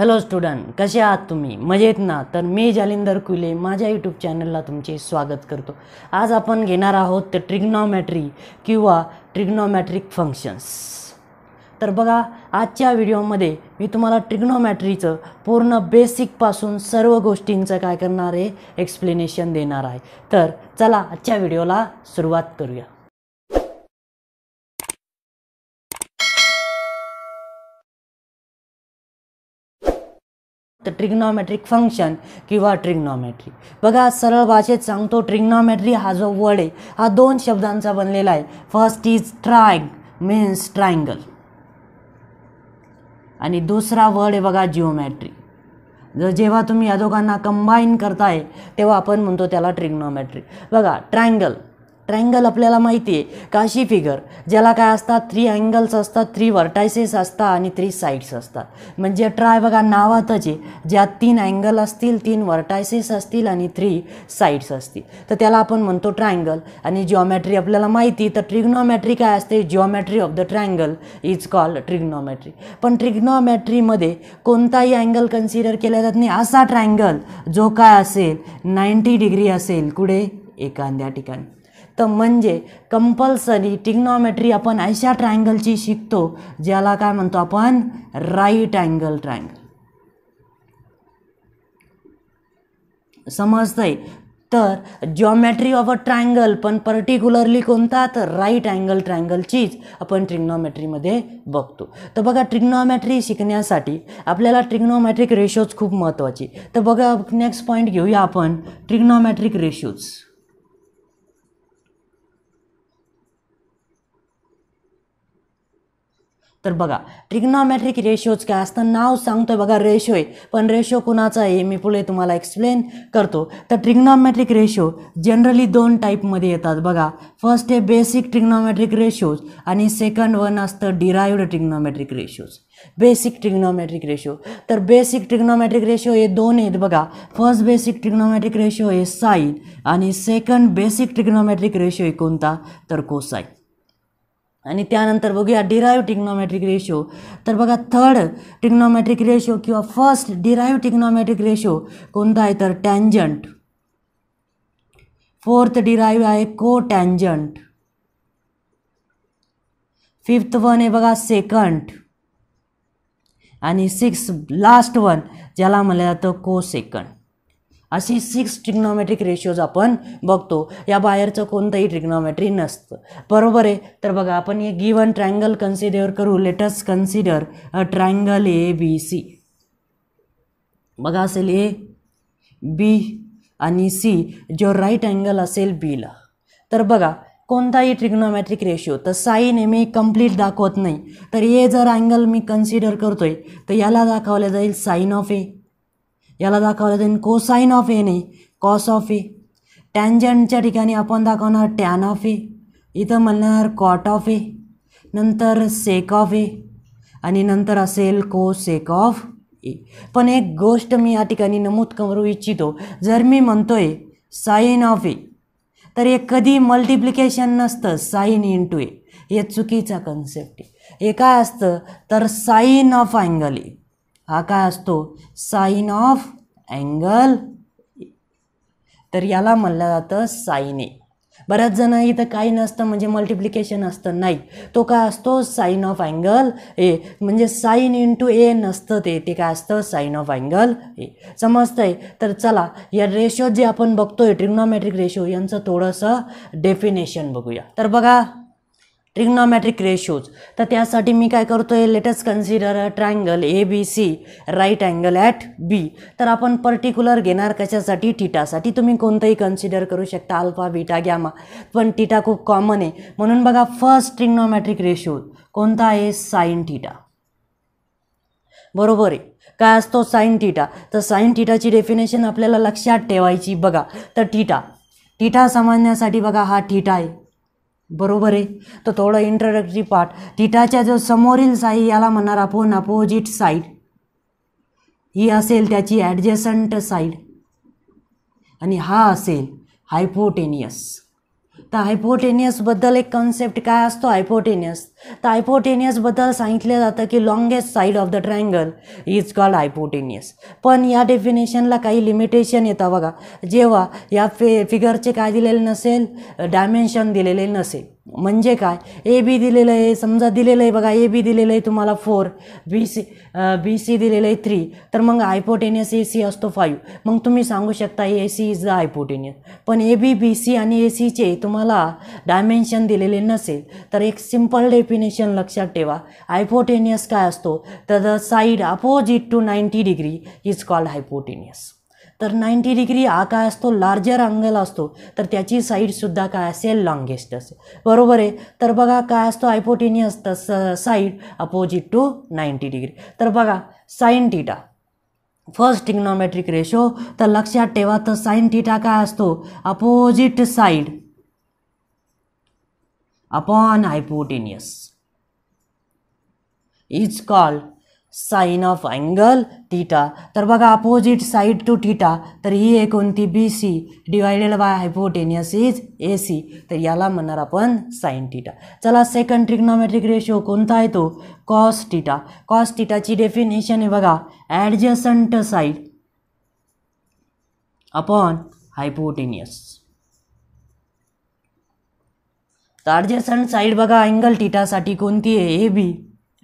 Hello student कसे आहात तुम्ही मजेत ना तर मी जालिंदर कुले माझ्या यूट्यूब चॅनलला तुमचे स्वागत करतो आज आपण घेणार आहोत ते ट्रिग्नॉमॅट्री किंवा ट्रिग्नॉमॅट्रिक फंक्शन्स तर बघा आजच्या व्हिडिओमध्ये मी तुम्हाला ट्रिग्नॉमॅट्रीचं पूर्ण बेसिकपासून सर्व गोष्टींचं काय करणार आहे एक्सप्लेनेशन देणार आहे तर चला आजच्या व्हिडिओला सुरुवात करूया तर ट्रिग्नॉमेट्रिक फंक्शन किंवा ट्रिग्नॉमेट्री बघा सरळ भाषेत सांगतो ट्रिग्नॉमेट्री हा जो वर्ड आहे हा दोन शब्दांचा बनलेला आहे first is triang means triangle आणि दुसरा वर्ड आहे बघा जिओमॅट्री जर जेव्हा तुम्ही या दोघांना कंबाईन करताय तेव्हा आपण म्हणतो त्याला ट्रिग्नॉमेट्री बघा ट्रायंगल ट्रँगल आपल्याला माहिती आहे का अशी फिगर ज्याला काय असतात थ्री अँगल्स असतात थ्री वर्टायसेस असतात आणि थ्री साईड्स असतात म्हणजे ट्राय बघा नावातच आहे ज्यात तीन अँगल असतील तीन वर्टायसेस असतील आणि थ्री साईड्स असतील तर त्याला आपण म्हणतो ट्रँगल आणि जिओमॅट्री आपल्याला माहिती तर ट्रिग्नॉमॅट्री काय असते geometry of the triangle is called trigonometry पण ट्रिग्नॉमॅट्रीमध्ये कोणताही अँगल कन्सिडर केला जात नाही असा ट्रँगल जो काय असेल नाईंटी डिग्री असेल कुठे एखाद्या ठिकाणी तर म्हणजे कंपल्सरी टिग्नॉमेट्री आपण अशा ट्रायंगलची शिकतो ज्याला काय म्हणतो आपण राईट अँगल ट्रायंगल समजतंय तर जॉमेट्री ऑफ अ ट्रायंगल पण पर्टिक्युलरली कोणता तर राईट अँगल ट्रँगलचीच आपण ट्रिग्नॉमेट्रीमध्ये बघतो तर बघा ट्रिग्नॉमेट्री शिकण्यासाठी आपल्याला ट्रिग्नॉमेट्रिक रेशोज खूप महत्त्वाची तर बघा नेक्स्ट पॉईंट घेऊया आपण ट्रिग्नॉमेट्रिक रेशोज तर बघा ट्रिग्नॉमॅट्रिक रेशोज काय असतं नाव सांगतोय बघा रेशो आहे पण रेशो कुणाचा आहे मी पुढे तुम्हाला एक्सप्लेन करतो तर ट्रिग्नॉमॅट्रिक रेशो जनरली दोन टाईपमध्ये येतात बघा फर्स्ट आहे बेसिक ट्रिग्नॉमॅट्रिक रेशोज आणि सेकंड वन असतं derived trigonometric ratios basic trigonometric ratio तर बेसिक ट्रिग्नॉमॅट्रिक रेशो हे दोन आहेत बघा फर्स्ट बेसिक ट्रिग्नॉमॅट्रिक रेशो आहे साईन आणि सेकंड बेसिक ट्रिग्नॉमॅट्रिक रेशो आहे कोणता तर कोसाईन आणि त्यानंतर बघूया डिरायव्ह टिक्नॉमॅट्रिक रेशो तर बघा थर्ड टिग्नॉमॅट्रिक रेशो किंवा फर्स्ट डिरायव्ह टिग्नॉमॅट्रिक रेशो कोणता आहे तर टँजंट फोर्थ डिरायव्ह आहे को टँजंट फिफ्थ वन आहे बघा सेकंड आणि सिक्स लास्ट वन ज्याला म्हटलं जातं को सेकंड अशी सिक्स ट्रिग्नॉमेट्रिक रेशिओज आपण बघतो या बाहेरचं कोणतंही ट्रिग्नॉमेट्री नसतं बरोबर आहे तर बघा आपण हे गिवन ट्रायंगल कन्सिडर करू let's consider a triangle A B C बघा असेल ए बी आणि सी जो राईट अँगल असेल बीला तर बघा कोणताही ट्रिग्नोमॅट्रिक रेशियो तर साईने मी कम्प्लीट दाखवत नाही तर हे जर अँगल मी कन्सिडर करतो आहे तर याला दाखवलं जाईल साईन ऑफ ए याला दाखवलं जाईल कोसाईन ऑफ एने कॉस ऑफ ए टँजंटच्या ठिकाणी आपण दाखवणार टॅन ऑफ ए इथं म्हणणार कॉट ऑफ ए नंतर सेक ऑफ ए आणि नंतर असेल को सेक ऑफ ए पण एक गोष्ट मी या ठिकाणी नमूद करू इच्छितो जर मी म्हणतो आहे साईन ऑफ ए तर हे कधी मल्टिप्लिकेशन नसतं साईन इन टू ए हे चुकीचा कन्सेप्ट आहे हे काय असतं तर साईन ऑफ अँगल ए हा काय असतो साईन ऑफ अँगल तर याला म्हणलं जातं साईन ए बऱ्याच जण इथं काही नसतं म्हणजे मल्टिप्लिकेशन असतं नाही तो काय असतो साईन ऑफ अँगल ए म्हणजे साईन इंटू ए नसतं ते ते काय असतं साईन ऑफ अँगल ए आहे तर चला या रेशो जे आपण बघतोय ट्रिग्नॉमेट्रिक रेशो यांचं थोडंसं डेफिनेशन बघूया तर बघा ट्रिग्नॉमॅट्रिक रेशोज तर त्यासाठी मी काय करतो आहे let's consider a triangle A B C right angle at B तर आपण पर्टिक्युलर घेणार कशासाठी टिटासाठी तुम्ही कोणतंही कन्सिडर करू शकता अल्फा बीटा गॅमा पण टिटा खूप कॉमन आहे म्हणून बघा फर्स्ट ट्रिग्नॉमॅट्रिक रेशोज कोणता आहे साईन टिटा बरोबर आहे काय असतो साईन टिटा तर साईन टिटाची डेफिनेशन आपल्याला लक्षात ठेवायची बघा तर टिटा टिटा समजण्यासाठी बघा हा टिटा आहे बरोबर आहे तर थोडं इंट्रोडक्टरी पार्ट तिटाच्या जो समोरील साई याला म्हणणार आपण अपोजिट साईड ही असेल त्याची ॲडजेसंट साईड आणि हा असेल हायपोटेनियस तर हायपोटेनियसबद्दल एक कन्सेप्ट काय असतो हायपोटेनियस तर हायपोटेनियसबद्दल सांगितलं जातं की longest side of the triangle is called hypotenuse पण या डेफिनेशनला काही लिमिटेशन येतं बघा जेव्हा या फे फिगरचे काय दिलेले नसेल डायमेन्शन दिलेले नसेल म्हणजे काय ए बी दिलेलं आहे समजा दिलेलं आहे बघा ए बी दिलेलं आहे तुम्हाला four B C B C दिलेलं आहे थ्री तर मग आयपोटेनियस ए सी असतो फाईव्ह मग तुम्ही सांगू शकता A C is the hypotenuse पण ए बी बी सी आणि ए सीचे तुम्हाला डायमेन्शन दिलेले नसेल तर एक सिम्पल डेफिनेशन लक्षात ठेवा हायपोटेनियस काय असतो तर the side opposite to ninety degree is called hypotenuse तर नाईंटी डिग्री हा काय असतो लार्जर अँगल असतो तर त्याची साईडसुद्धा काय असेल लॉंगेस्ट असेल बरोबर आहे तर बघा काय असतो आयपोटेनियस तस side opposite to ninety degree तर बघा sine theta first trigonometric ratio तर लक्षात ठेवा तर साईन टीटा काय असतो opposite side upon hypotenuse is called sine of angle theta तर बघा अपोजिट साईड टू थीटा तर ही एक कोणती B C divided by hypotenuse is A C तर याला म्हणणार आपण साईन थीटा चला सेकंड ट्रिग्नॉमेट्रिक रेशो कोणता आहे तो कॉस टीटा कॉस टीटाची डेफिनेशन आहे बघा ॲडजसंट साईड अपॉन हायपोटेनियस तर ॲडजसंट साईड बघा अँगल टीटासाठी कोणती आहे A B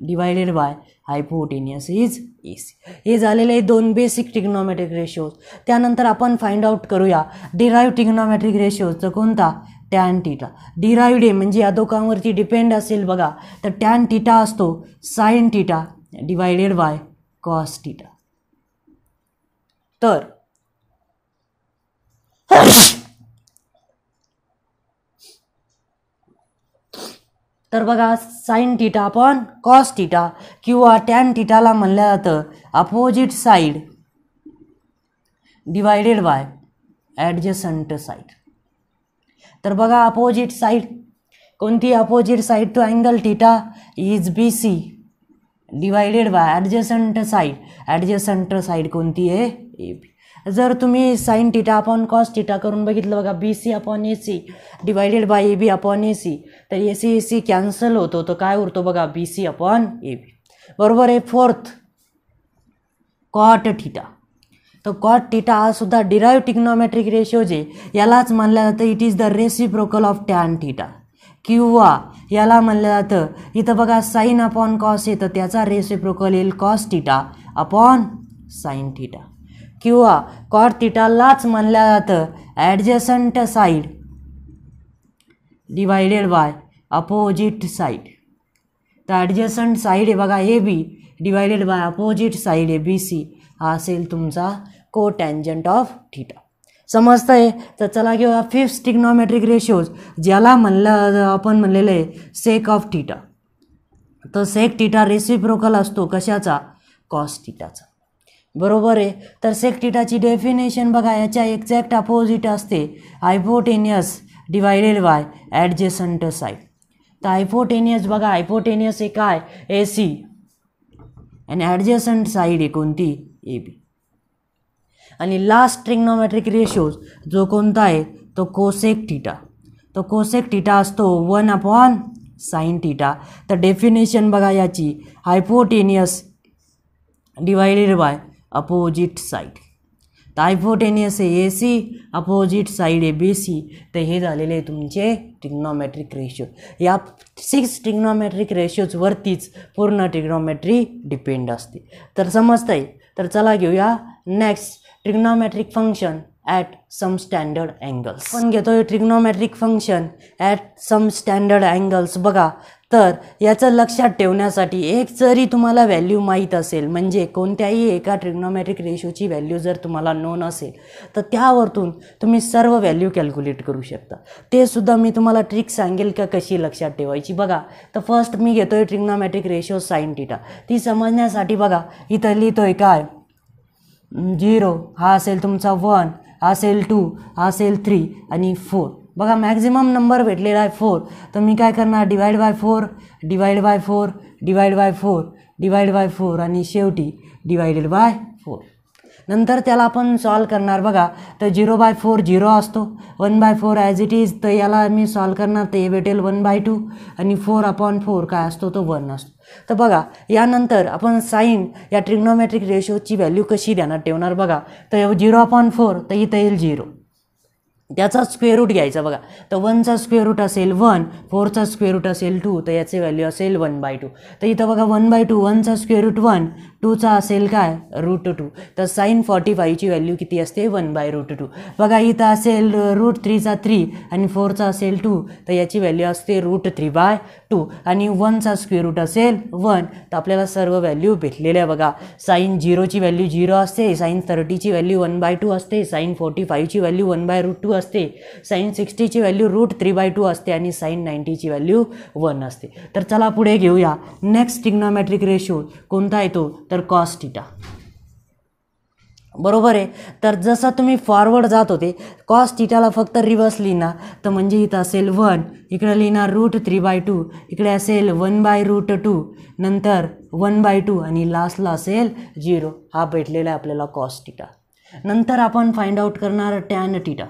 divided by hypotenuse is AC हे झालेले आहे दोन बेसिक टिग्नॉमेट्रिक रेशोज त्यानंतर आपण फाइंड आउट करूया डिराईव्ह टिग्नॉमॅट्रिक रेशोजचं कोणता टॅन टीटा डिराईव्ड आहे म्हणजे या दोघांवरती डिपेंड असेल बघा तर टॅन टीटा असतो sine theta divided by cos theta तर तर बघा साईन टीटा आपण कॉस टीटा किंवा टॅन टीटाला म्हणलं जातं opposite side divided by adjacent side तर बघा अपोजिट साईड कोणती opposite side to angle theta is B C divided by adjacent side adjacent side कोणती आहे ए बी जर तुम्ही sine theta upon cos theta करून बघितलं बघा B C upon A C divided by A B upon A C तर A C A C cancel होतो तर काय उरतो बघा बी सी अपॉन ए बी बरोबर आहे फोर्थ कॉट टीटा तर कॉट टीटा हा सुद्धा डिराईव्ह टिक्नॉमेट्रिक रेशो जे यालाच म्हणलं जातं it is the reciprocal of tan theta किंवा याला म्हणलं जातं इथं बघा साईन अपॉन कॉस येतं त्याचा रेसिप्रोकल येईल cos theta upon sine theta किंवा तिटालाच म्हणलं जातं adjacent side divided by opposite side तर ॲडजसंट साईड आहे बघा A B divided by opposite side A B C हा असेल तुमचा को टँजंट ऑफ थिटा समजतं आहे तर चला किंवा फिफ्थ टिक्नॉमेट्रिक रेशोज ज्याला म्हणलं आपण म्हणलेलं आहे सेक ऑफ थिटा तर सेक टिटा रेसिप्रोकल असतो कशाचा कॉस टीटाचा बरोबर आहे तर सेक्टिटाची डेफिनेशन बघा याच्या एक्झॅक्ट अपोजिट असते hypotenuse divided by adjacent side तर हायपोटेनियस बघा हायपोटेनियस हे काय ए सी आणि ॲडजेसंट साईड आहे कोणती ए बी आणि लास्ट ट्रिग्नोमॅट्रिक रेशोज जो कोणता आहे तो कोसेक टिटा तो कोसेक टिटा असतो वन अपॉन साईन टिटा तर डेफिनेशन बघा याची hypotenuse divided by opposite side hypotenuse A C opposite side A B C तर हे झालेले तुमचे ट्रिग्नॉमॅट्रिक रेशिओ या सिक्स ट्रिग्नॉमॅट्रिक रेशिओजवरतीच पूर्ण ट्रिग्नॉमॅट्री डिपेंड असते तर समजता येईल तर चला घेऊया next trigonometric function at some standard angles पण घेतो trigonometric function at some standard angles बघा तर याचं लक्षात ठेवण्यासाठी एक जरी तुम्हाला व्हॅल्यू माहीत असेल म्हणजे कोणत्याही एका ट्रिग्नॉमॅट्रिक रेशोची व्हॅल्यू जर तुम्हाला नोन असेल तर त्यावरतून तुम्ही सर्व व्हॅल्यू कॅल्क्युलेट करू शकता ते सुद्धा मी तुम्हाला ट्रिक सांगेल का कशी लक्षात ठेवायची बघा तर फर्स्ट मी घेतो आहे ट्रिग्नॉमॅट्रिक रेशो साईन टीटा ती समजण्यासाठी बघा इथं लिहितो आहे काय झिरो हा असेल तुमचा वन हा असेल टू असेल थ्री आणि फोर बघा मॅक्झिमम नंबर भेटलेला आहे फोर तर मी काय करणार divide by four divide by four divide by four divide by four आणि शेवटी डिवाइडेड बाय फोर नंतर त्याला आपण सॉल्व करणार बघा तर झिरो बाय फोर झिरो असतो one by four as it is तर याला मी सॉल्व करणार तर हे भेटेल वन बाय टू आणि फोर अपॉन फोर काय असतो तो वन असतो तर बघा यानंतर आपण साईन या ट्रिग्नोमॅट्रिक रेशोची व्हॅल्यू कशी देणार ठेवणार बघा तर झिरो अपॉन फोर तर इथं येईल झिरो त्याचा स्क्वेअर रूट घ्यायचा बघा तर वनचा स्क्वेअर रूट असेल वन फोरचा स्क्वेअर रूट असेल टू तर याचे व्हॅल्यू असेल वन बाय टू तर इथं बघा वन बाय टू वनचा स्क्वेअर रूट वन टूचा असेल काय रूट टू तर साईन फॉर्टी फाईव्हची व्हॅल्यू किती असते वन बाय रूट टू बघा इथं असेल रूट थ्रीचा थ्री आणि फोरचा असेल टू तर याची व्हॅल्यू असते रूट थ्री बाय टू आणि वनचा स्क्वेअर रूट असेल वन तर आपल्याला सर्व व्हॅल्यू भेटलेल्या बघा साईन झिरोची व्हॅल्यू झिरो असते साईन थर्टीची व्हॅल्यू वन बाय टू असते साईन फोर्टी फायची value one by root two असते साईन सिक्स्टीची value root three by two असते आणि साईन नाईन्टीची व्हॅल्यू वन असते तर चला पुढे घेऊया नेक्स्ट टिग्नॉमॅट्रिक रेशो कोणता येतो तर कॉस्टिटा बरोबर आहे तर जसं तुम्ही फॉरवर्ड जात होते कॉस टिटाला फक्त रिव्हर्स लिहिणार तर म्हणजे इथं असेल वन इकडे लिहिणार रूट थ्री बाय टू इकडे असेल वन बाय रूट टू नंतर वन बाय टू आणि लास्टला असेल झिरो हा भेटलेला आहे आपल्याला कॉस टिटा नंतर आपण फाइंड आउट करणार टॅन टीटा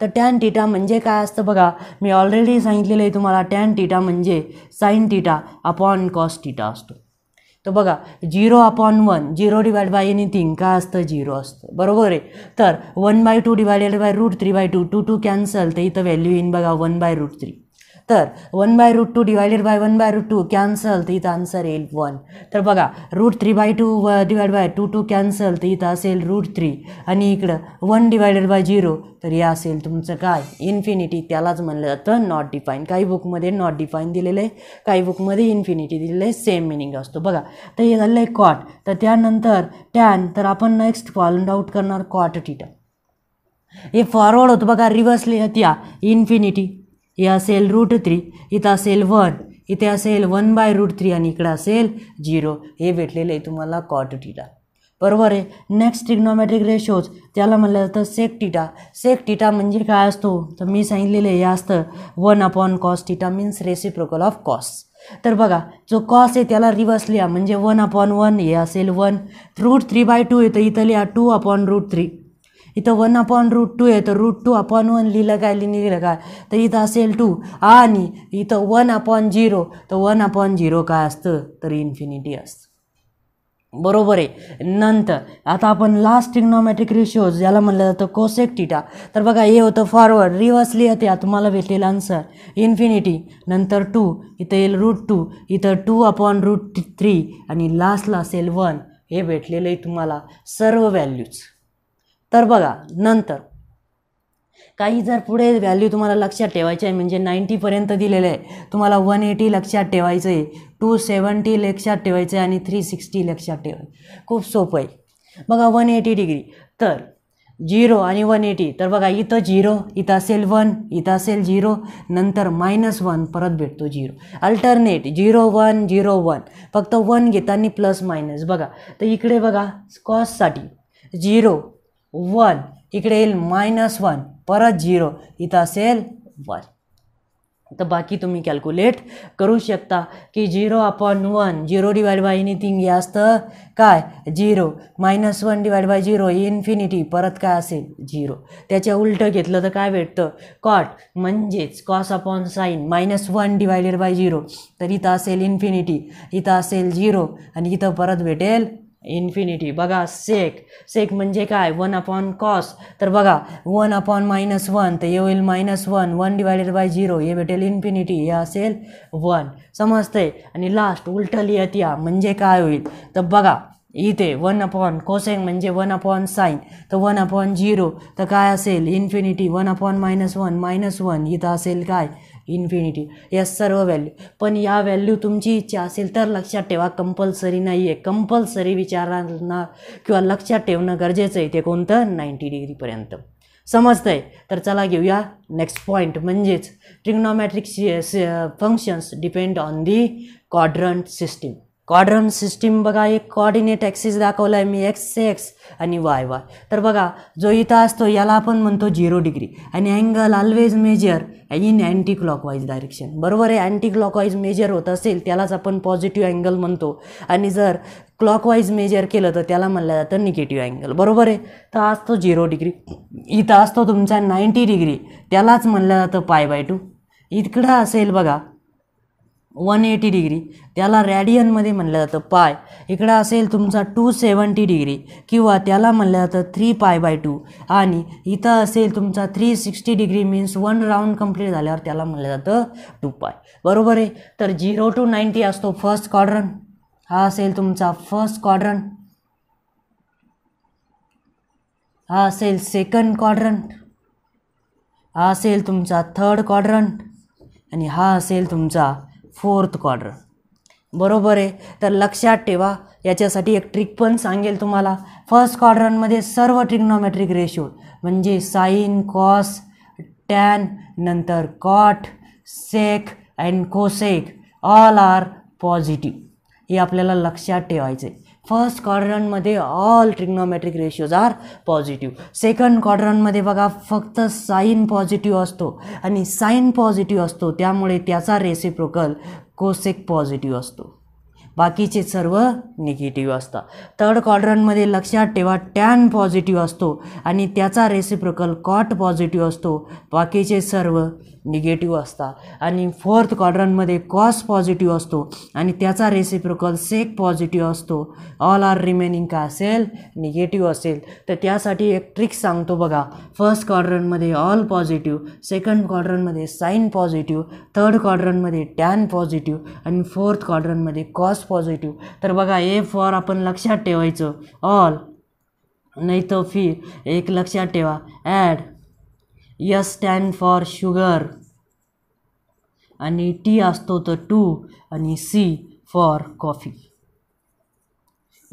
तर टॅन टीटा म्हणजे काय असतं बघा मी ऑलरेडी सांगितलेलं आहे तुम्हाला टॅन टीटा म्हणजे sine theta upon cos theta असतो तर बघा zero upon one zero divide by anything काय असतं झिरो असतं बरोबर आहे तर one by two divided by root three by two two two cancel तर इथं व्हॅल्यू येईन बघा वन बाय रूट थ्री तर one by root two divided by one by root two cancel तर इथं आन्सर येईल वन तर बघा रूट थ्री बाय टू व divide by two two cancel तर इथं असेल रूट थ्री आणि इकडं वन डिवायडेड बाय झिरो तर हे असेल तुमचं काय इन्फिनिटी त्यालाच म्हणलं जातं नॉट डिफाईन काही बुकमध्ये नॉट डिफाईन दिलेलं आहे काही बुकमध्ये इन्फिनिटी दिलेलं आहे सेम मिनिंग असतो बघा तर हे झालं आहे कॉट तर त्यानंतर टॅन तर आपण नेक्स्ट फॉलन आउट करणार कॉट टीटा हे फॉरवर्ड होतं बघा रिवर्सली हत्या इन्फिनिटी हे असेल रूट थ्री इथं असेल वन इथे असेल वन बाय रूट थ्री आणि इकडं असेल झिरो हे भेटलेलं आहे तुम्हाला कॉट टीटा बरोबर आहे नेक्स्ट ट्रिग्नॉमॅट्रिक रेशोज त्याला म्हणलं जातं सेक टीटा सेक टीटा म्हणजे काय असतो तर मी सांगितलेलं हे असतं one upon cos theta means reciprocal of cos तर बघा जो कॉस आहे त्याला रिवर्स लिहा म्हणजे वन अपॉन वन हे असेल one root three by two येतं इथं लिहा टू अपॉन रूट थ्री इथं वन अपॉन रूट टू तर रूट टू अपॉन वन लिहिलं काय लिहिलं काय तर इथं असेल टू आणि इथं वन अपॉन झिरो तर वन अपॉन झिरो काय असतं तर इन्फिनिटी असतं बरोबर आहे नंतर आता आपण लास्ट टिग्नॉमॅट्रिक रेशिओ याला म्हटलं जातं कोसेक टिटा तर बघा हे होतं फॉरवर्ड रिव्हर्सली या तुम्हाला भेटेल आन्सर इन्फिनिटी नंतर टू इथं येईल रूट टू इथं टू अपॉन रूट थ्री आणि लास्टला असेल वन हे भेटलेलं आहे तुम्हाला सर्व व्हॅल्यूज तर बघा नंतर काही जर पुढे व्हॅल्यू तुम्हाला लक्षात ठेवायचे आहे म्हणजे नाईन्टीपर्यंत दिलेलं आहे तुम्हाला वन एटी लक्षात ठेवायचं आहे टू सेवन्टी लक्षात ठेवायचं आहे आणि थ्री सिक्स्टी लक्षात ठेवायचं खूप सोपं आहे बघा वन एटी डिग्री तर झिरो आणि वन एटी तर बघा इथं झिरो इथं असेल वन इथं असेल झिरो नंतर मायनस वन परत भेटतो zero alternate zero one zero one फक्त वन घेताना प्लस मायनस बघा तर इकडे बघा स्कॉससाठी झिरो वन इकडे येईल मायनस वन परत झिरो इथं असेल वन तर बाकी तुम्ही कॅल्क्युलेट करू शकता की zero upon one zero divide by anything हे असतं काय zero minus one divide by zero infinity परत काय असेल झिरो त्याच्या उलटं घेतलं तर काय भेटतं कॉट म्हणजेच cos upon sine minus one divided by zero तर इथं असेल इन्फिनिटी इथं असेल झिरो आणि इथं परत भेटेल इन्फिनिटी बघा सेक सेक म्हणजे काय वन अपॉन कॉस तर बघा वन अपॉन मायनस वन तर हे होईल minus one one divided by zero हे भेटेल इन्फिनिटी हे असेल वन समजतंय आणि लास्ट उलटं लिहित म्हणजे काय होईल तर बघा इथे वन अपॉन कोसेक म्हणजे वन अपॉन साईन तर वन अपॉन झिरो तर काय असेल infinity one upon minus one minus one इथं असेल काय इन्फिनिटी या सर्व व्हॅल्यू पण या व्हॅल्यू तुमची इच्छा असेल तर लक्षात ठेवा कंपल्सरी नाही आहे कंपल्सरी विचारांना किंवा लक्षात ठेवणं गरजेचं आहे ते कोणतं नाईंटी डिग्रीपर्यंत समजतं आहे तर चला घेऊया नेक्स्ट पॉईंट म्हणजेच trigonometric functions depend on the quadrant system quadrant system बघा एक कॉर्डिनेट ॲक्सिस दाखवला आहे मी एक्स एक्स आणि वाय वाय तर बघा जो इथं असतो याला आपण म्हणतो झिरो डिग्री आणि angle always measure in anti clockwise direction बरोबर आहे अँटी क्लॉकवाईज मेजर होत असेल त्यालाच आपण पॉझिटिव्ह अँगल म्हणतो आणि जर क्लॉकवाईज मेजर केलं तर त्याला म्हणलं जातं निगेटिव्ह अँगल बरोबर आहे तर असतो झिरो डिग्री इथं असतो तुमचा नाईंटी डिग्री त्यालाच म्हणलं जातं पाय बाय टू इकडं असेल बघा वन एटी डिग्री त्याला रॅडियनमध्ये म्हणलं जातं पाय इकडं असेल तुमचा टू सेवन्टी डिग्री किंवा त्याला म्हणलं जातं थ्री पाय बाय टू आणि इथं असेल तुमचा three sixty degree means one round complete झाल्यावर त्याला म्हणलं जातं टू पाय बरोबर आहे तर झिरो टू नाईन्टी असतो फर्स्ट क्वाड्रन हा असेल तुमचा फर्स्ट क्वाड्रन हा असेल सेकंड क्वाड्रंट हा असेल तुमचा थर्ड क्वाड्रंट आणि हा असेल तुमचा फोर्थ क्वार्टर बरोबर आहे तर लक्षात ठेवा याच्यासाठी एक ट्रिक पण सांगेल तुम्हाला फर्स्ट क्वार्टरमध्ये सर्व ट्रिग्नोमेट्रिक रेशो म्हणजे साईन कॉस टॅन नंतर cot sec and cosec all are positive हे आपल्याला लक्षात ठेवायचे फर्स्ट क्वाड्रनमध्ये all trigonometric ratios are positive second क्वाड्रनमध्ये बघा फक्त साईन पॉझिटिव्ह असतो आणि साईन पॉझिटिव्ह असतो त्यामुळे त्याचा रेसिप्रोकल कोसेक पॉझिटिव्ह असतो बाकीचे सर्व निगेटिव्ह असतात थर्ड क्वाड्रनमध्ये लक्षात ठेवा टॅन पॉझिटिव्ह असतो आणि त्याचा रेसिप्रोकल कॉट पॉझिटिव्ह असतो बाकीचे सर्व निगेटिव्ह असतात आणि फोर्थ क्वाड्रनमध्ये कॉस पॉझिटिव्ह असतो आणि त्याचा रेसिप्रोकल सेक पॉझिटिव्ह असतो ऑल आर रिमेनिंग काय असेल निगेटिव्ह असेल तर त्यासाठी एक ट्रिक सांगतो बघा फर्स्ट क्वाड्रनमध्ये ऑल पॉझिटिव्ह सेकंड क्वाड्रनमध्ये साईन पॉझिटिव्ह थर्ड क्वाड्रनमध्ये टॅन पॉझिटिव्ह आणि फोर्थ क्वाड्रनमध्ये कॉस पॉझिटिव्ह तर बघा ए फॉर आपण लक्षात ठेवायचं ऑल नाही तर फिर एक लक्षात ठेवा add S stand for sugar आणि टी असतो तर टू आणि सी फॉर कॉफी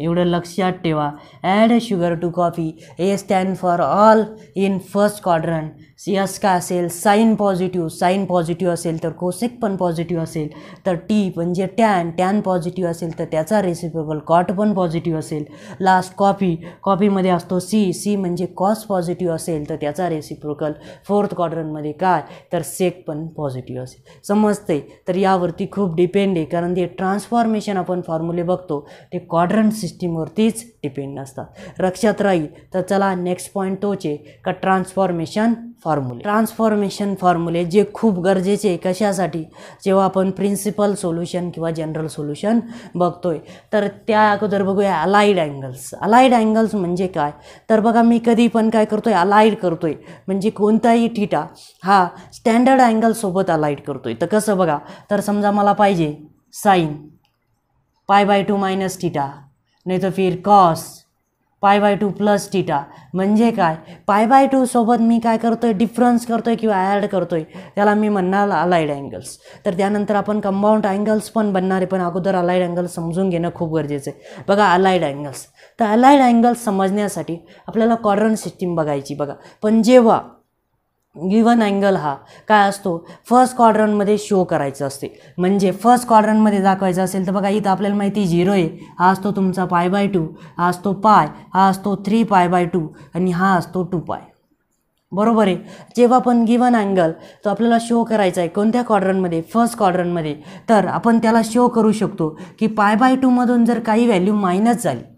एवढं लक्षात ठेवा add sugar to coffee A stand for all in first quadrant का असेल साईन पॉझिटिव्ह साईन पॉझिटिव्ह असेल तर कोसेक पण पॉझिटिव्ह असेल तर टी म्हणजे टॅन टॅन पॉझिटिव्ह असेल तर त्याचा रेसिप्रोकल कॉट पण पॉझिटिव्ह असेल लास्ट कॉपी कॉपीमध्ये असतो सी सी म्हणजे कॉस पॉझिटिव्ह असेल तर त्याचा रेसिप्रोकल फोर्थ क्वाड्रनमध्ये काय तर सेक पण पॉझिटिव्ह असेल समजते तर यावरती खूप डिपेंड आहे कारण जे ट्रान्सफॉर्मेशन आपण फॉर्म्युले बघतो ते क्वाड्रन सिस्टीमवरतीच डिपेंड असतात लक्षात राहील तर चला नेक्स्ट पॉईंट तोचे का ट्रान्सफॉर्मेशन फॉर्म्युले ट्रान्सफॉर्मेशन फॉर्म्युले जे खूप गरजेचे आहे कशासाठी जेव्हा आपण प्रिन्सिपल सोल्युशन किंवा जनरल सोल्युशन बघतोय तर त्या अगोदर बघूया अलाईड अँगल्स अलाईड अँगल्स म्हणजे काय तर बघा मी कधी पण काय करतो आहे अलाईड करतो आहे म्हणजे कोणताही ठिटा हा स्टँडर्ड अँगलसोबत अलाईड करतोय तर कसं बघा तर समजा मला पाहिजे sine pi by two minus theta नाही तर फिर cos pi by two plus theta म्हणजे काय पाय बाय टूसोबत मी काय करतो आहे डिफरन्स करतो आहे किंवा ॲड करतो आहे त्याला मी म्हणणार अलाइड अँगल्स तर त्यानंतर आपण कंपाऊंड अँगल्स पण बनणारे पण अगोदर अलाइड अँगल्स समजून घेणं खूप गरजेचं आहे बघा अलाईड अँगल्स तर अलाइड अँगल्स समजण्यासाठी आपल्याला कॉर्डन सिस्टीम बघायची बघा पण जेव्हा गिवन अँगल हा काय असतो फर्स्ट क्वाड्रनमध्ये शो करायचं असते म्हणजे फर्स्ट क्वाड्रनमध्ये दाखवायचं असेल तर बघा इथं आपल्याला माहिती झिरो आहे हा असतो तुमचा पाय बाय टू हा असतो पाय हा असतो थ्री पाय बाय टू आणि हा असतो टू पाय बरोबर आहे जेव्हा पण गिवन अँगल तो आपल्याला शो करायचा आहे कोणत्या क्वाड्रनमध्ये फर्स्ट क्वाड्रनमध्ये तर आपण त्याला शो करू शकतो की पाय बाय टूमधून जर काही व्हॅल्यू मायनस झाली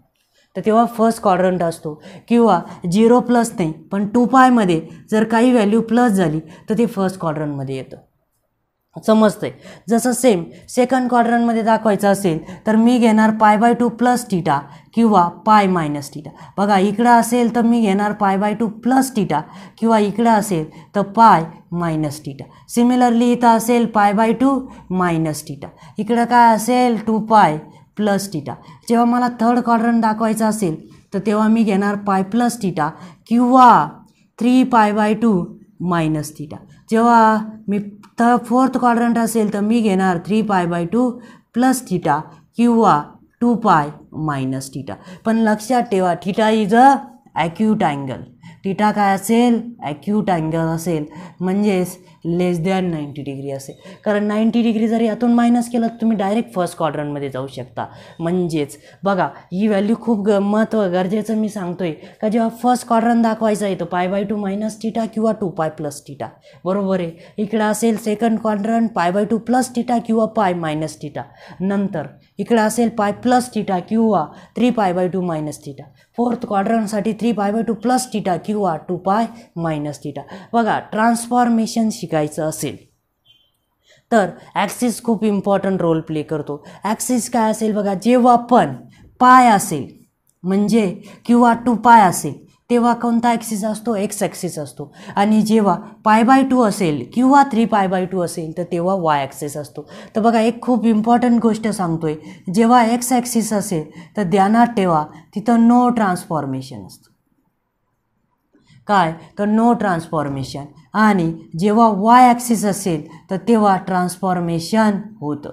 तर तेव्हा फर्स्ट क्वाड्रंट असतो किंवा झिरो प्लस नाही पण टू पायमध्ये जर काही व्हॅल्यू प्लस झाली तर ते फर्स्ट क्वाड्रंटमध्ये येतं समजतंय जसं सेम सेकंड क्वाड्रनमध्ये दाखवायचं असेल तर मी घेणार पाय बाय टू प्लस टीटा किंवा पाय मायनस टीटा बघा इकडं असेल तर मी घेणार पाय बाय टू प्लस टीटा किंवा इकडं असेल तर पाय मायनस टीटा सिमिलरली इथं असेल pi by two minus theta इकडं काय असेल टू पाय प्लस टीटा जेव्हा मला थर्ड क्वाड्रंट दाखवायचा असेल तर तेव्हा मी घेणार पाय प्लस टीटा किंवा three pi by two minus theta जेव्हा मी थ फोर्थ क्वाड्रंट असेल तर मी घेणार three pi by two plus theta किंवा टू पाय मायनस टीटा पण लक्षात ठेवा theta is a acute angle theta काय असेल ॲक्यूट अँगल असेल म्हणजेच लेस दॅन नाईन्टी डिग्री असेल कारण नाईंटी डिग्री जरी यातून मायनस केलं तर तुम्ही डायरेक्ट फर्स्ट क्वाड्रनमध्ये जाऊ शकता म्हणजेच बघा ही व्हॅल्यू खूप ग महत्त्व गरजेचं मी सांगतो आहे का जेव्हा फर्स्ट क्वाड्रन दाखवायचा आहे तर pi by two minus theta किंवा टू पाय प्लस टीटा बरोबर आहे इकडं असेल second quadrant pi by two plus theta किंवा पाय मायनस टीटा नंतर इकडं असेल पाय प्लस टीटा किंवा three pi by two minus theta fourth क्वाड्रनसाठी three pi by two plus theta किंवा टू पाय मायनस टीटा बघा ट्रान्सफॉर्मेशन शिक शिकायचं असेल तर ॲक्सिस खूप इम्पॉर्टंट रोल प्ले करतो ॲक्सिस काय असेल बघा जेव्हा पण पाय असेल म्हणजे किंवा टू पाय असेल तेव्हा कोणता ॲक्सिस असतो एक्स ॲक्सिस असतो आणि जेव्हा पाय बाय टू असेल किंवा थ्री पाय बाय टू असेल तर तेव्हा वाय ॲक्सिस असतो तर बघा एक खूप इम्पॉर्टंट गोष्ट सांगतो आहे जेव्हा एक्स ॲक्सिस असेल तर ध्यानात ठेवा तिथं नो ट्रान्सफॉर्मेशन असतं काय तर नो ट्रान्सफॉर्मेशन आणि जेव्हा वाय ॲक्सिस असेल तर तेव्हा ट्रान्सफॉर्मेशन होतं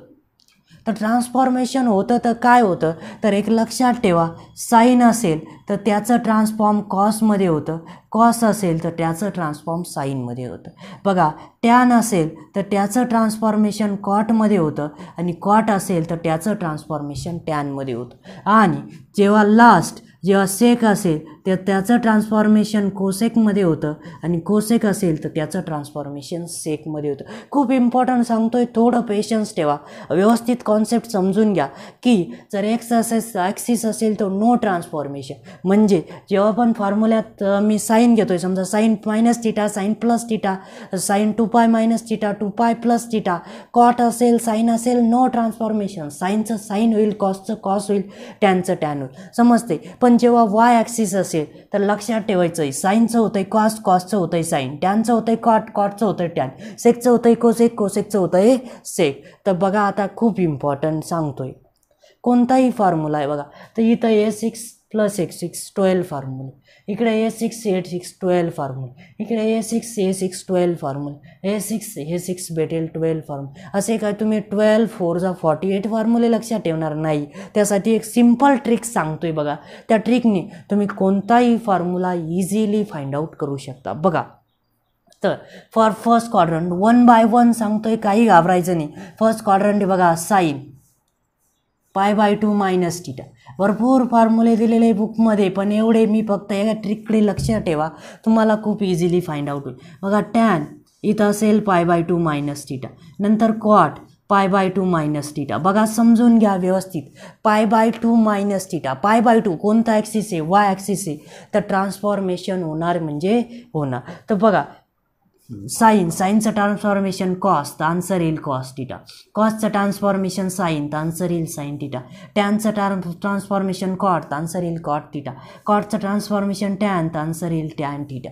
तर ट्रान्सफॉर्मेशन होतं तर काय होतं तर एक लक्षात ठेवा साईन असेल तर त्याचं ट्रान्सफॉर्म कॉसमध्ये होतं कॉस असेल तर त्याचं ट्रान्सफॉर्म साईनमध्ये होतं बघा टॅन असेल तर त्याचं ट्रान्सफॉर्मेशन कॉटमध्ये होतं आणि कॉट असेल तर त्याचं ट्रान्सफॉर्मेशन टॅनमध्ये होतं आणि जेव्हा लास्ट जेव्हा सेक असेल तर त्याचं ट्रान्सफॉर्मेशन कोसेकमध्ये होतं आणि कोसेक असेल तर त्याचं ट्रान्सफॉर्मेशन सेकमध्ये होतं खूप इम्पॉर्टंट सांगतो आहे थोडं पेशन्स ठेवा व्यवस्थित कॉन्सेप्ट समजून घ्या की जर एक्स असेल ॲक्सिस असेल तर नो ट्रान्सफॉर्मेशन म्हणजे जेव्हा पण फॉर्म्युल्यात मी साईन घेतो आहे समजा sine minus theta sine plus theta sine two pi minus theta two pi plus theta cot असेल साईन असेल नो ट्रान्सफॉर्मेशन साईनचं साईन होईल कॉसचं कॉस होईल टॅनचं टॅन होईल समजते पण जेव्हा वाय ॲक्सिस असेल असेल तर लक्षात ठेवायचं आहे साईनचं होतं आहे कॉस कॉसचं होतं आहे साईन टॅनचं होतं आहे कॉट कॉटचं होतं आहे टॅन सेकचं होतं आहे कोसेक कोसेकचं होतं आहे सेक तर बघा आता खूप इम्पॉर्टंट सांगतो आहे कोणताही फॉर्म्युला आहे बघा तर इथं ए सिक्स प्लस एक सिक्स ट्वेल्व फॉर्म्युले इकडे a six eight six twelve फॉर्म्युले इकडे a six a six twelve फॉर्म्युले ए सिक्स हे सिक्स भेटेल ट्वेल्व फॉर्म्युले असे काय तुम्ही ट्वेल्व जा फॉर्टी एट फॉर्म्युले लक्षात ठेवणार नाही त्यासाठी एक सिम्पल ट्रिक सांगतोय बघा त्या ट्रिकने तुम्ही कोणताही फॉर्म्युला इझिली फाईंड आऊट करू शकता बघा तर for first quadrant one by one सांगतोय काही घाबरायचं नाही फर्स्ट क्वाड्रंट बघा sine pi by two minus theta भरपूर फॉर्म्युले दिलेले बुकमध्ये पण एवढे मी फक्त या ट्रिककडे लक्षात ठेवा तुम्हाला खूप इझिली फाइंड आउट होईल बघा टॅन इथं असेल pi by two minus theta नंतर cot pi by two minus theta बघा समजून घ्या व्यवस्थित pi by two minus theta pi by two कोणता ॲक्सिस आहे वाय ॲक्सिस आहे तर ट्रान्सफॉर्मेशन होणार म्हणजे होणार तर बघा sine sine's transformation cost. the answer is cos theta cos the transformation sine the answer is sine theta tan's transformation cot the answer is cot theta cot's transformation tan the answer is tan theta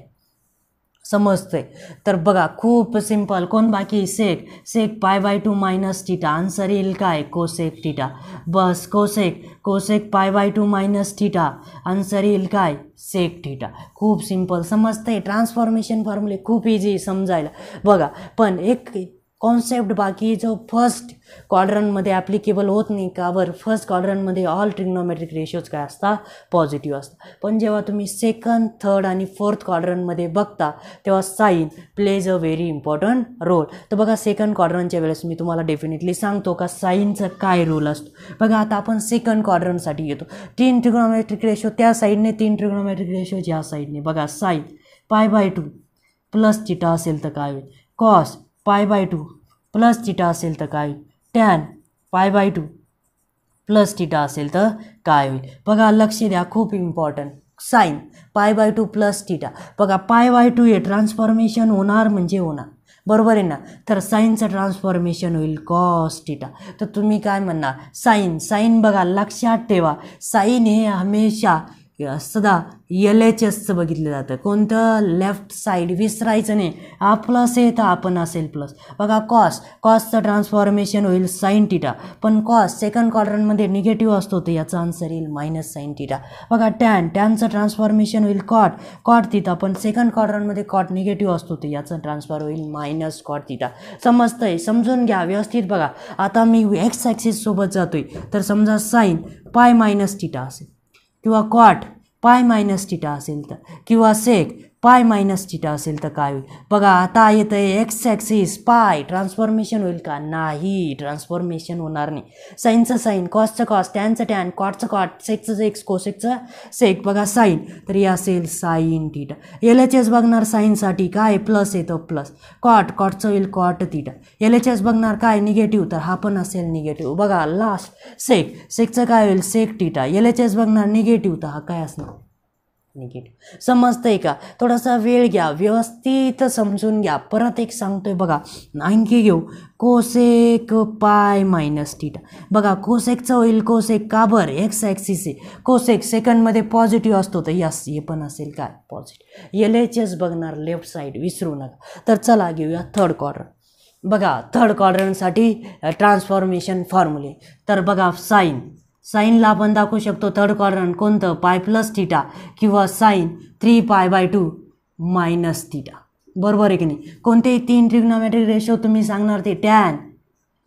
समजते तर बघा खूप simple कोण बाकी sec sec pi by two minus theta answer येईल काय cosec theta बस cosec cosec pi by two minus theta answer येईल काय सेक टीटा खूप सिम्पल समजते ट्रान्सफॉर्मेशन फॉर्म्युले खूप इझी समजायला बघा पण एक कॉन्सेप्ट बाकी जो फर्स्ट क्वाड्रनमध्ये ॲप्लिकेबल होत नाही का बरं फर्स्ट क्वाड्रनमध्ये ऑल ट्रिग्नोमॅट्रिक रेशोज काय असतात पॉझिटिव्ह असतात पण जेव्हा तुम्ही सेकंड थर्ड आणि फोर्थ क्वाड्रनमध्ये बघता तेव्हा sine plays a very important role तर बघा सेकंड क्वाड्रनच्या वेळेस मी तुम्हाला डेफिनेटली सांगतो का साईनचा काय रोल असतो बघा आता आपण सेकंड क्वाड्रनसाठी येतो तीन ट्रिग्नॉमेट्रिक रेशो त्या साईडने तीन ट्रिग्नोमॅट्रिक रेशो ज्या साईडने बघा sine pi by two plus चिटा असेल तर काय होईल कॉस्ट पाय बाय टू प्लस थिटा असेल तर काय होईल tan pi by two plus theta असेल तर काय होईल बघा लक्ष द्या खूप important sine pi by two plus theta बघा पाय बाय टू हे ट्रान्सफॉर्मेशन होणार म्हणजे होणार बरोबर आहे ना तर साईनचं ट्रान्सफॉर्मेशन होईल कॉस टिटा तर तुम्ही काय म्हणणार साईन साईन बघा लक्षात ठेवा साईन हे हमेशा सदा यल एच एसचं बघितलं जातं कोणतं लेफ्ट साईड विसरायचं नाही हा प्लस आहे तर आपण असेल प्लस बघा कॉस कॉसचं ट्रान्सफॉर्मेशन होईल साईन टिटा पण कॉस सेकंड क्वार्टरमध्ये निगेटिव्ह असतो तर याचा आन्सर येईल मायनस साईन टिटा बघा टॅन टॅनचं ट्रान्सफॉर्मेशन होईल कॉट कॉट तिथं पण सेकंड क्वार्टरमध्ये कॉट निगेटिव्ह असतो तर याचं ट्रान्सफॉर होईल मायनस कॉट तिटा आहे समजून घ्या व्यवस्थित बघा आता मी एक्स ॲक्सिससोबत आहे तर समजा साईन पाय मायनस टिटा असेल किंवा क्वाट, पाय मायनस टिटा असेल तर किंवा सेक पाय मायनस थिटा असेल तर काय होईल बघा आता येतं आहे एक्स ॲक्सिस पाय ट्रान्सफॉर्मेशन होईल का नाही ट्रान्सफॉर्मेशन होणार नाही साईनचं साईन कॉसचं कॉस टॅनचं टॅन कॉटचं कॉट सेकचं सेक्स कोसेकचं सेक बघा साईन तर हे असेल sine theta L H S बघणार साईनसाठी काय प्लस येतं प्लस कॉट कॉटचं होईल cot theta L H S बघणार काय निगेटिव्ह तर हा पण असेल निगेटिव्ह बघा लास्ट सेक सेकचं काय होईल sec theta L H S बघणार निगेटिव्ह तर हा काय असणार निगेटिव्ह समजतंय का थोडासा वेळ घ्या व्यवस्थित समजून घ्या परत एक सांगतोय बघा आणखी घेऊ कोसेक पाय मायनस टीटा बघा कोसेकचं होईल कोसेक का बरं एक्स ॲक्सिस आहे कोसेक सेकंडमध्ये पॉझिटिव्ह असतो तर यस हे पण असेल काय पॉझिटिव्ह एल एच एस बघणार लेफ्ट साईड विसरू नका तर चला घेऊया थर्ड क्वार्टर बघा थर्ड कॉर्डरसाठी ट्रान्सफॉर्मेशन फॉर्म्युले तर बघा साईन साईनला आपण दाखवू शकतो थर्ड कॉर्नर कोणतं पाय प्लस थिटा किंवा sine three pi by two minus theta बरोबर आहे की नाही कोणतेही तीन ट्रिग्नोमॅट्रिक रेशो तुम्ही सांगणार ते टॅन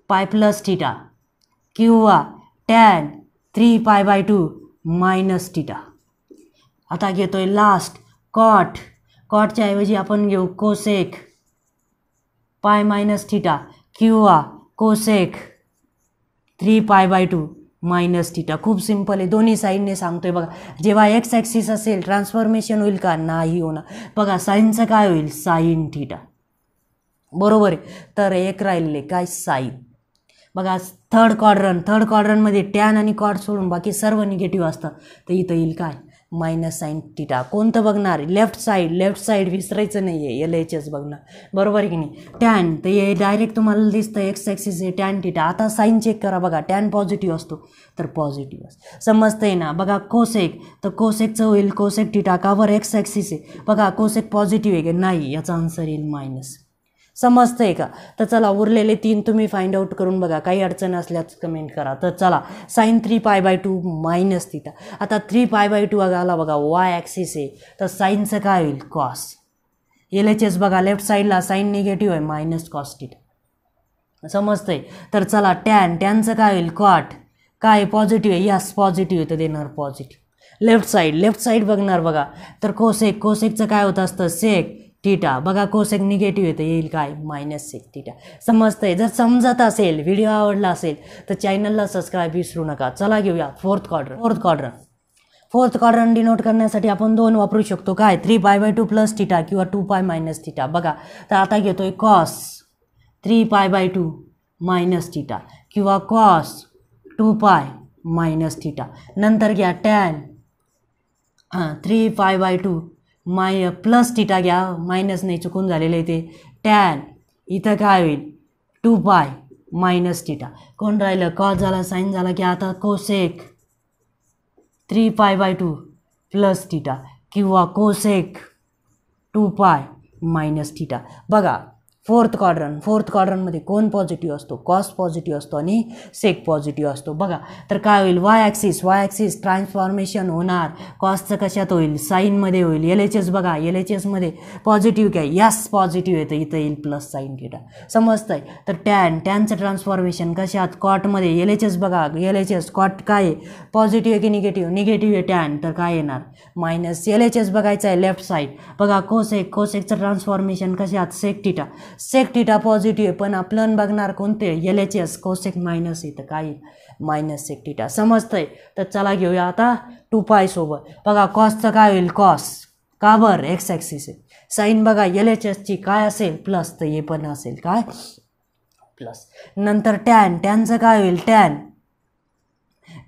पाय प्लस थिटा किंवा tan three pi by two minus theta आता घेतो आहे लास्ट कॉट कॉटच्या ऐवजी आपण घेऊ कोसेक पाय मायनस थिटा किंवा cosec three pi by two minus theta खूप सिम्पल आहे दोन्ही साईडने सांगतोय बघा जेव्हा एक्स ॲक्सिस असेल ट्रान्सफॉर्मेशन होईल का नाही होणार बघा साईनचं काय होईल साईन थिटा बरोबर आहे तर एक राहिले काय साईन बघा थर्ड क्वाड्रन थर्ड कॉर्डरनमध्ये टॅन आणि कॉड सोडून बाकी सर्व निगेटिव्ह असतात तर इथं येईल काय मायनस साईन टीटा कोणतं बघणार लेफ्ट साईड लेफ्ट साईड विसरायचं नाही आहे एल एच एस बघणार बरोबर की नाही टॅन तर हे डायरेक्ट तुम्हाला दिसतं एक्स एक्सिस हे टॅन टीटा आता साईन चेक करा बघा टॅन पॉझिटिव्ह असतो तर पॉझिटिव्ह असतो समजतं आहे ना बघा कोसेक तर कोसेकचं होईल कोसेक टीटा कावर एक्स एक्सिस आहे बघा कोसेक पॉझिटिव्ह आहे की नाही याचा आन्सर येईल मायनस समजतंय का तर चला उरलेले तीन तुम्ही फाइंड आउट करून बघा काही अडचण असल्यास कमेंट करा तर चला sine three pi by two minus तिथं आता थ्री पाय बाय टू आला बघा वाय ॲक्सिस आहे तर साईनचं काय होईल कॉस एल एच एस बघा लेफ्ट साईडला साईन निगेटिव्ह आहे मायनस कॉस तिथं समजतंय तर चला टॅन टॅनचं काय होईल कॉट काय पॉझिटिव्ह आहे यास पॉझिटिव्ह तर देणार positive left side left side बघणार बघा तर कोसेक कोसेकचं काय होत असतं सेक टीटा बघा कोसेक निगेटिव्ह येतं येईल काय मायनस सिक्स टीटा समजतं आहे जर समजत असेल व्हिडिओ आवडला असेल तर चॅनलला सबस्क्राईब विसरू नका चला घेऊया fourth quarter fourth quarter fourth quarter denote करण्यासाठी आपण दोन वापरू शकतो काय three pi by two plus theta किंवा टू पाय मायनस टीटा बघा तर आता घेतोय cos three pi by two minus theta किंवा cos two pi minus theta नंतर घ्या टॅन हां थ्री पाय बाय टू माय प्लस टीटा घ्या मायनस नाही चुकून झालेलं आहे ते टॅन इथं काय होईल टू पाय मायनस टीटा कोण राहिलं कॉस झाला साईन झाला की आता cosec three pi by two plus theta किंवा cosec two pi minus theta बघा फोर्थ क्वाड्रन फोर्थ क्वाड्रनमध्ये कोण पॉझिटिव्ह असतो कॉस पॉझिटिव्ह असतो आणि सेक पॉझिटिव्ह असतो बघा तर काय होईल Y axis Y axis transformation होणार कॉस्टचं कशात होईल साईनमध्ये होईल एल एच एस बघा एल एच एसमध्ये पॉझिटिव्ह काय यास पॉझिटिव्ह येतं इथं येईल प्लस साईन थिटा आहे तर टॅन टॅनचं ट्रान्सफॉर्मेशन कशात कॉटमध्ये एल एच एस बघा एल एच एस कॉट काय आहे पॉझिटिव्ह आहे की निगेटिव्ह निगेटिव्ह आहे टॅन तर काय येणार मायनस एल एच एस बघायचं आहे लेफ्ट साईड बघा कोसेक कोसेकचं ट्रान्सफॉर्मेशन कशात sec theta sec theta positive पण आपलं बघणार कोणते L H S cosec minus इथं काय मायनस सेक टीटा समजतंय तर चला घेऊया आता टू पाय सोबत बघा कॉसचं काय होईल कॉस का बर एक्स ॲक्सिस साईन बघा एल एच एसची काय असेल प्लस तर हे पण असेल काय प्लस नंतर टॅन टॅनचं काय होईल टॅन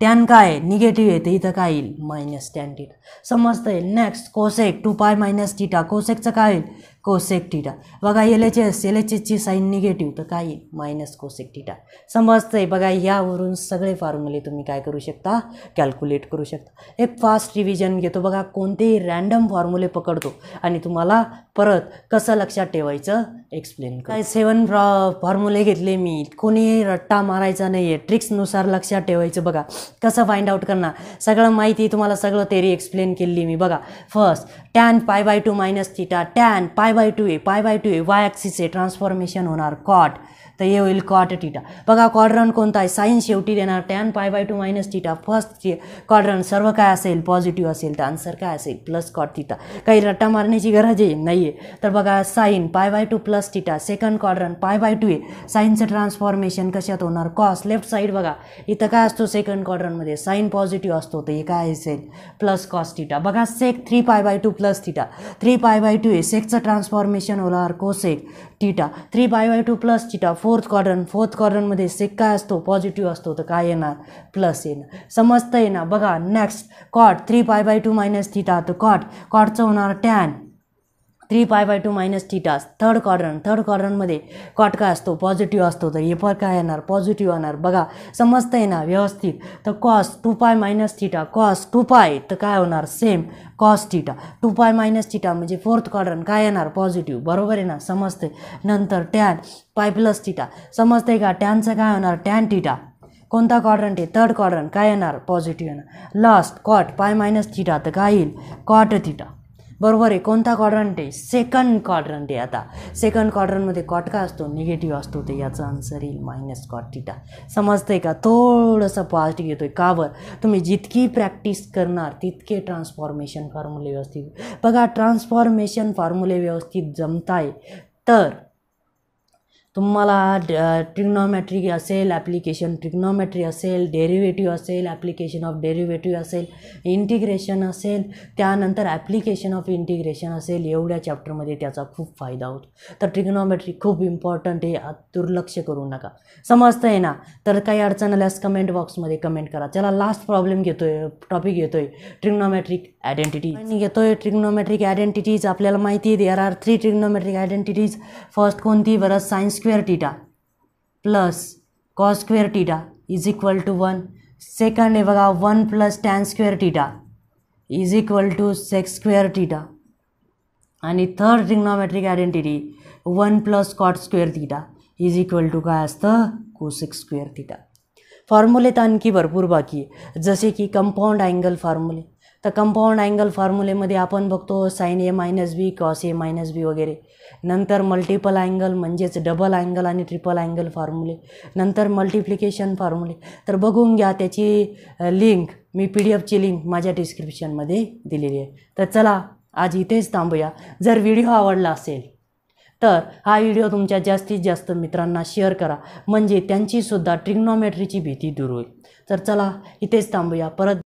टॅन काय निगेटिव्ह येते इथं काय येईल मायनस टॅन टीटा समजतंय next cosec two pi minus theta कोसेकचं काय होईल कोसेक थीटा बघा L H S L H एसची साईन निगेटिव्ह तर काय मायनस कोसेक थीटा समजतं आहे बघा यावरून सगळे फॉर्म्युले तुम्ही काय करू शकता कॅल्क्युलेट करू शकता एक फास्ट रिव्हिजन घेतो बघा कोणतेही रँडम फॉर्म्युले पकडतो आणि तुम्हाला परत कसं लक्षात ठेवायचं एक्सप्लेन काय सेवन फॉर्म्युले घेतले मी कोणी रट्टा मारायचा नाही आहे ट्रिक्सनुसार लक्षात ठेवायचं बघा कसं फाइंड आउट करणार सगळं माहिती तुम्हाला सगळं तेरी एक्सप्लेन केली मी बघा first tan pi by two minus theta tan pi by two ए पाय बाय टू ए वाय ॲक्सिस ट्रान्सफॉर्मेशन होणार कॉट तर हे होईल कॉट टीटा बघा क्वाड्रन कोणता आहे साईन शेवटी देणार tan pi by two minus theta first quadrant सर्व काय असेल पॉझिटिव्ह असेल तर आन्सर काय असेल प्लस कॉट टीटा काही रट्टा मारण्याची गरज आहे नाही आहे तर बघा sine pi by two plus theta second quadrant pi by two आहे साईनचं ट्रान्सफॉर्मेशन कशात होणार कॉस लेफ्ट साईड बघा इथं काय असतो सेकंड क्वाड्रनमध्ये साईन पॉझिटिव्ह असतो तर हे काय असेल प्लस कॉस टीटा बघा sec three pi by two plus theta three pi by two आहे सेकचं ट्रान्सफॉर्मेशन होणार cosec theta three by by two plus theta fourth कॉर्डन फोर्थ क्वाड्रनमध्ये सेक काय असतो पॉझिटिव्ह असतो तर काय येणार प्लस येणार समजतं येणार बघा next cot three by by two minus theta तर कॉट कॉटचं होणार tan three pi by two minus theta third quadrant third क्वाड्रनमध्ये कॉट काय असतो पॉझिटिव्ह असतो तर एपर काय येणार पॉझिटिव्ह येणार बघा समजतं आहे ना व्यवस्थित तर cos two pi minus theta cos two pi तर काय होणार same cos theta two pi minus theta म्हणजे फोर्थ क्वाड्रन काय येणार पॉझिटिव्ह बरोबर आहे ना समजते नंतर टॅन पाय प्लस टीटा समजते का टॅनचं काय होणार टॅन टीटा कोणता क्वाड्रंट आहे थर्ड क्वाड्रंट काय येणार पॉझिटिव्ह येणार last cot pi minus theta तर काय येईल कॉट थिटा बरोबर आहे कोणता क्वाड्रंट आहे सेकंड क्वाड्रंट आहे आता सेकंड क्वाड्रंटमध्ये कॉटका असतो निगेटिव्ह असतो ते याचा आन्सर येईल मायनस कॉट समजतं समजतंय का थोडंसं पॉझिटिव्ह येतो आहे कावर तुम्ही जितकी प्रॅक्टिस करणार तितके ट्रान्सफॉर्मेशन फॉर्म्युले व्यवस्थित बघा ट्रान्सफॉर्मेशन फॉर्म्युले व्यवस्थित जमताय तर तुम्हाला ट्रिग्नॉमॅट्री असेल ॲप्लिकेशन ट्रिग्नॉमॅट्री असेल डेरिवेटिव्ह असेल ॲप्लिकेशन ऑफ डेरिवेटिव्ह असेल इंटिग्रेशन असेल त्यानंतर ॲप्लिकेशन ऑफ इंटिग्रेशन असेल एवढ्या चॅप्टरमध्ये त्याचा खूप फायदा होतो तर ट्रिग्नॉमॅट्री खूप इम्पॉर्टंट हे दुर्लक्ष करू नका समजतं आहे ना तर काही अडचण आल्यास कमेंट बॉक्समध्ये कमेंट करा चला लास्ट प्रॉब्लेम घेतो आहे टॉपिक घेतो आहे ट्रिग्नॉमॅट्रिक आयडेंटिटी घेतो आहे ट्रिग्नॉमॅट्रिक आयडेंटिटीज आपल्याला माहिती आहे there are three trigonometric identities first कोणती बरं sines square theta plus cos square theta is equal to one second आहे बघा one plus tan square theta is equal to secs square theta आणि third trigonometric identity one plus cot square theta is equal to काय असतं कोसेक्स square theta फॉर्म्युले तर आणखी भरपूर बाकी आहे जसे की कंपाऊंड अँगल फॉर्म्युले तर कंपाऊंड अँगल फॉर्म्युलेमध्ये आपण बघतो sine A minus B cos A minus B वगैरे नंतर मल्टिपल अँगल म्हणजेच डबल अँगल आणि ट्रिपल अँगल फॉर्म्युले नंतर मल्टिप्लिकेशन फॉर्म्युले तर बघून घ्या त्याची लिंक मी पी डी एफची लिंक माझ्या डिस्क्रिप्शनमध्ये दिलेली आहे तर चला आज इथेच थांबूया जर व्हिडिओ आवडला असेल तर हा व्हिडिओ तुमच्या जास्तीत जास्त मित्रांना शेअर करा म्हणजे त्यांचीसुद्धा ट्रिग्नॉमेट्रीची भीती दूर होईल तर चला इथेच थांबूया परत